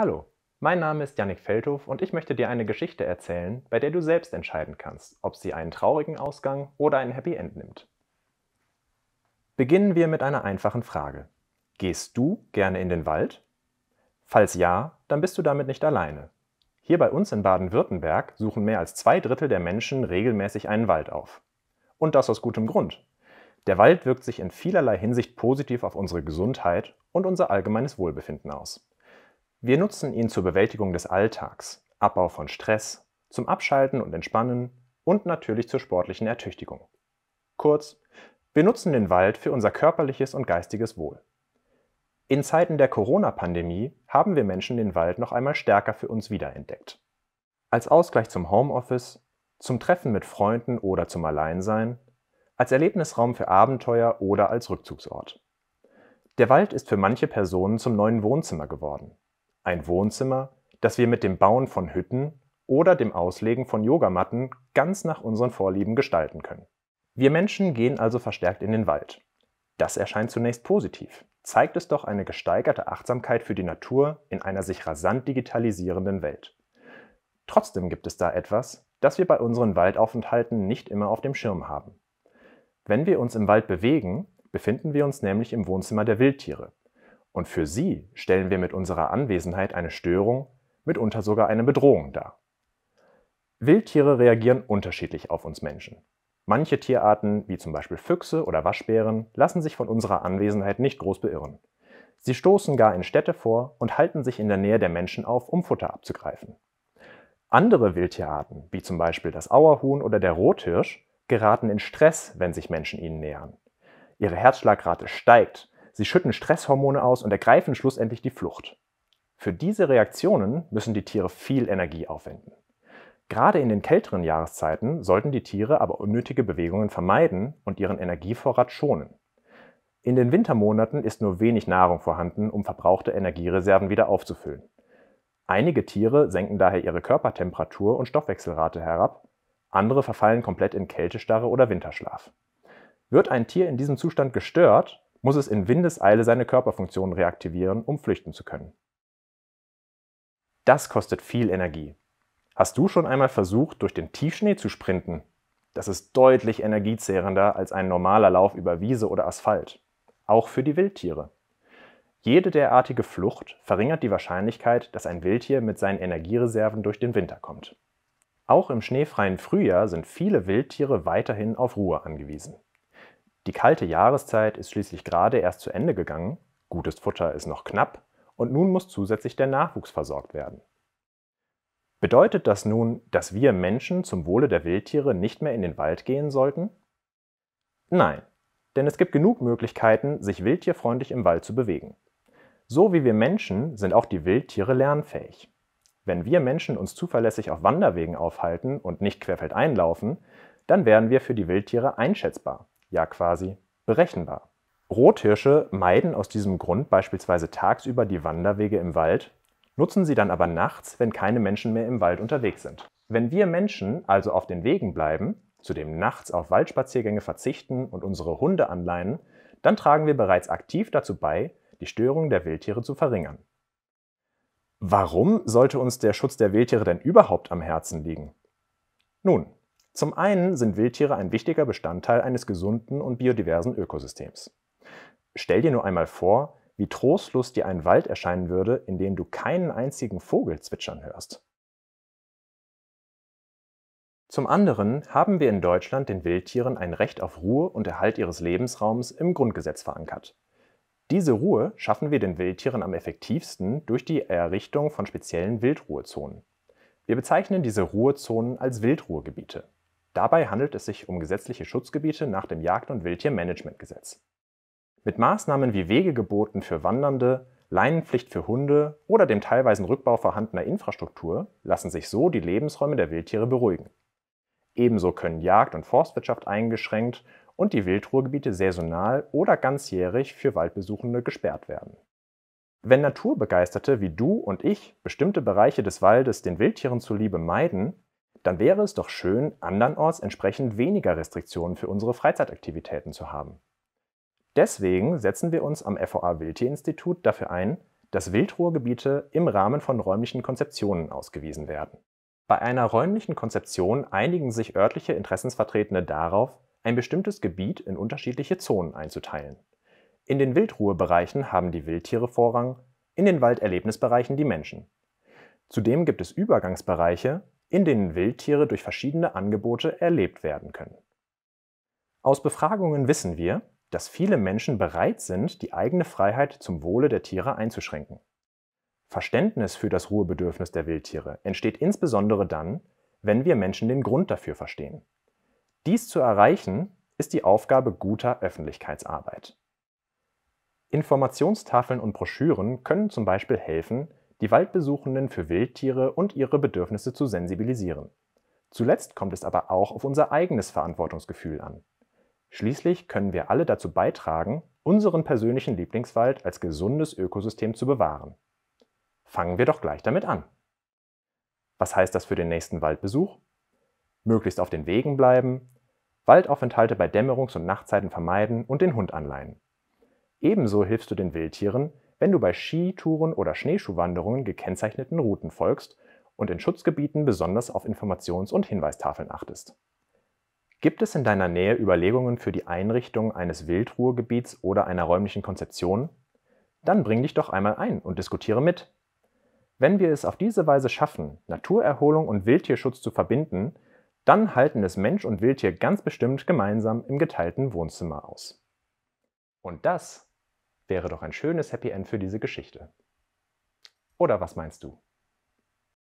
Hallo, mein Name ist Yannick Feldhof und ich möchte dir eine Geschichte erzählen, bei der du selbst entscheiden kannst, ob sie einen traurigen Ausgang oder ein Happy End nimmt. Beginnen wir mit einer einfachen Frage. Gehst du gerne in den Wald? Falls ja, dann bist du damit nicht alleine. Hier bei uns in Baden-Württemberg suchen mehr als zwei Drittel der Menschen regelmäßig einen Wald auf. Und das aus gutem Grund. Der Wald wirkt sich in vielerlei Hinsicht positiv auf unsere Gesundheit und unser allgemeines Wohlbefinden aus. Wir nutzen ihn zur Bewältigung des Alltags, Abbau von Stress, zum Abschalten und Entspannen und natürlich zur sportlichen Ertüchtigung. Kurz, wir nutzen den Wald für unser körperliches und geistiges Wohl. In Zeiten der Corona-Pandemie haben wir Menschen den Wald noch einmal stärker für uns wiederentdeckt. Als Ausgleich zum Homeoffice, zum Treffen mit Freunden oder zum Alleinsein, als Erlebnisraum für Abenteuer oder als Rückzugsort. Der Wald ist für manche Personen zum neuen Wohnzimmer geworden ein Wohnzimmer, das wir mit dem Bauen von Hütten oder dem Auslegen von Yogamatten ganz nach unseren Vorlieben gestalten können. Wir Menschen gehen also verstärkt in den Wald. Das erscheint zunächst positiv, zeigt es doch eine gesteigerte Achtsamkeit für die Natur in einer sich rasant digitalisierenden Welt. Trotzdem gibt es da etwas, das wir bei unseren Waldaufenthalten nicht immer auf dem Schirm haben. Wenn wir uns im Wald bewegen, befinden wir uns nämlich im Wohnzimmer der Wildtiere, und für sie stellen wir mit unserer Anwesenheit eine Störung, mitunter sogar eine Bedrohung dar. Wildtiere reagieren unterschiedlich auf uns Menschen. Manche Tierarten, wie zum Beispiel Füchse oder Waschbären, lassen sich von unserer Anwesenheit nicht groß beirren. Sie stoßen gar in Städte vor und halten sich in der Nähe der Menschen auf, um Futter abzugreifen. Andere Wildtierarten, wie zum Beispiel das Auerhuhn oder der Rothirsch, geraten in Stress, wenn sich Menschen ihnen nähern. Ihre Herzschlagrate steigt Sie schütten Stresshormone aus und ergreifen schlussendlich die Flucht. Für diese Reaktionen müssen die Tiere viel Energie aufwenden. Gerade in den kälteren Jahreszeiten sollten die Tiere aber unnötige Bewegungen vermeiden und ihren Energievorrat schonen. In den Wintermonaten ist nur wenig Nahrung vorhanden, um verbrauchte Energiereserven wieder aufzufüllen. Einige Tiere senken daher ihre Körpertemperatur und Stoffwechselrate herab, andere verfallen komplett in Kältestarre oder Winterschlaf. Wird ein Tier in diesem Zustand gestört, muss es in Windeseile seine Körperfunktionen reaktivieren, um flüchten zu können. Das kostet viel Energie. Hast du schon einmal versucht, durch den Tiefschnee zu sprinten? Das ist deutlich energiezehrender als ein normaler Lauf über Wiese oder Asphalt. Auch für die Wildtiere. Jede derartige Flucht verringert die Wahrscheinlichkeit, dass ein Wildtier mit seinen Energiereserven durch den Winter kommt. Auch im schneefreien Frühjahr sind viele Wildtiere weiterhin auf Ruhe angewiesen. Die kalte Jahreszeit ist schließlich gerade erst zu Ende gegangen, gutes Futter ist noch knapp und nun muss zusätzlich der Nachwuchs versorgt werden. Bedeutet das nun, dass wir Menschen zum Wohle der Wildtiere nicht mehr in den Wald gehen sollten? Nein, denn es gibt genug Möglichkeiten, sich wildtierfreundlich im Wald zu bewegen. So wie wir Menschen sind auch die Wildtiere lernfähig. Wenn wir Menschen uns zuverlässig auf Wanderwegen aufhalten und nicht querfeldein laufen, dann werden wir für die Wildtiere einschätzbar ja quasi berechenbar. Rothirsche meiden aus diesem Grund beispielsweise tagsüber die Wanderwege im Wald, nutzen sie dann aber nachts, wenn keine Menschen mehr im Wald unterwegs sind. Wenn wir Menschen also auf den Wegen bleiben, zudem nachts auf Waldspaziergänge verzichten und unsere Hunde anleihen, dann tragen wir bereits aktiv dazu bei, die Störung der Wildtiere zu verringern. Warum sollte uns der Schutz der Wildtiere denn überhaupt am Herzen liegen? Nun, zum einen sind Wildtiere ein wichtiger Bestandteil eines gesunden und biodiversen Ökosystems. Stell dir nur einmal vor, wie trostlos dir ein Wald erscheinen würde, in dem du keinen einzigen Vogel zwitschern hörst. Zum anderen haben wir in Deutschland den Wildtieren ein Recht auf Ruhe und Erhalt ihres Lebensraums im Grundgesetz verankert. Diese Ruhe schaffen wir den Wildtieren am effektivsten durch die Errichtung von speziellen Wildruhezonen. Wir bezeichnen diese Ruhezonen als Wildruhegebiete. Dabei handelt es sich um gesetzliche Schutzgebiete nach dem Jagd- und Wildtiermanagementgesetz. Mit Maßnahmen wie Wegegeboten für Wandernde, Leinenpflicht für Hunde oder dem teilweisen Rückbau vorhandener Infrastruktur lassen sich so die Lebensräume der Wildtiere beruhigen. Ebenso können Jagd- und Forstwirtschaft eingeschränkt und die Wildruhegebiete saisonal oder ganzjährig für Waldbesuchende gesperrt werden. Wenn Naturbegeisterte wie du und ich bestimmte Bereiche des Waldes den Wildtieren zuliebe meiden, dann wäre es doch schön, andernorts entsprechend weniger Restriktionen für unsere Freizeitaktivitäten zu haben. Deswegen setzen wir uns am FOA Wildtierinstitut dafür ein, dass Wildruhrgebiete im Rahmen von räumlichen Konzeptionen ausgewiesen werden. Bei einer räumlichen Konzeption einigen sich örtliche Interessensvertretende darauf, ein bestimmtes Gebiet in unterschiedliche Zonen einzuteilen. In den Wildruhebereichen haben die Wildtiere Vorrang, in den Walderlebnisbereichen die Menschen. Zudem gibt es Übergangsbereiche, in denen Wildtiere durch verschiedene Angebote erlebt werden können. Aus Befragungen wissen wir, dass viele Menschen bereit sind, die eigene Freiheit zum Wohle der Tiere einzuschränken. Verständnis für das Ruhebedürfnis der Wildtiere entsteht insbesondere dann, wenn wir Menschen den Grund dafür verstehen. Dies zu erreichen, ist die Aufgabe guter Öffentlichkeitsarbeit. Informationstafeln und Broschüren können zum Beispiel helfen, die Waldbesuchenden für Wildtiere und ihre Bedürfnisse zu sensibilisieren. Zuletzt kommt es aber auch auf unser eigenes Verantwortungsgefühl an. Schließlich können wir alle dazu beitragen, unseren persönlichen Lieblingswald als gesundes Ökosystem zu bewahren. Fangen wir doch gleich damit an. Was heißt das für den nächsten Waldbesuch? Möglichst auf den Wegen bleiben, Waldaufenthalte bei Dämmerungs- und Nachtzeiten vermeiden und den Hund anleihen. Ebenso hilfst du den Wildtieren, wenn du bei Skitouren oder Schneeschuhwanderungen gekennzeichneten Routen folgst und in Schutzgebieten besonders auf Informations- und Hinweistafeln achtest. Gibt es in deiner Nähe Überlegungen für die Einrichtung eines Wildruhegebiets oder einer räumlichen Konzeption? Dann bring dich doch einmal ein und diskutiere mit. Wenn wir es auf diese Weise schaffen, Naturerholung und Wildtierschutz zu verbinden, dann halten es Mensch und Wildtier ganz bestimmt gemeinsam im geteilten Wohnzimmer aus. Und das Wäre doch ein schönes Happy End für diese Geschichte. Oder was meinst du?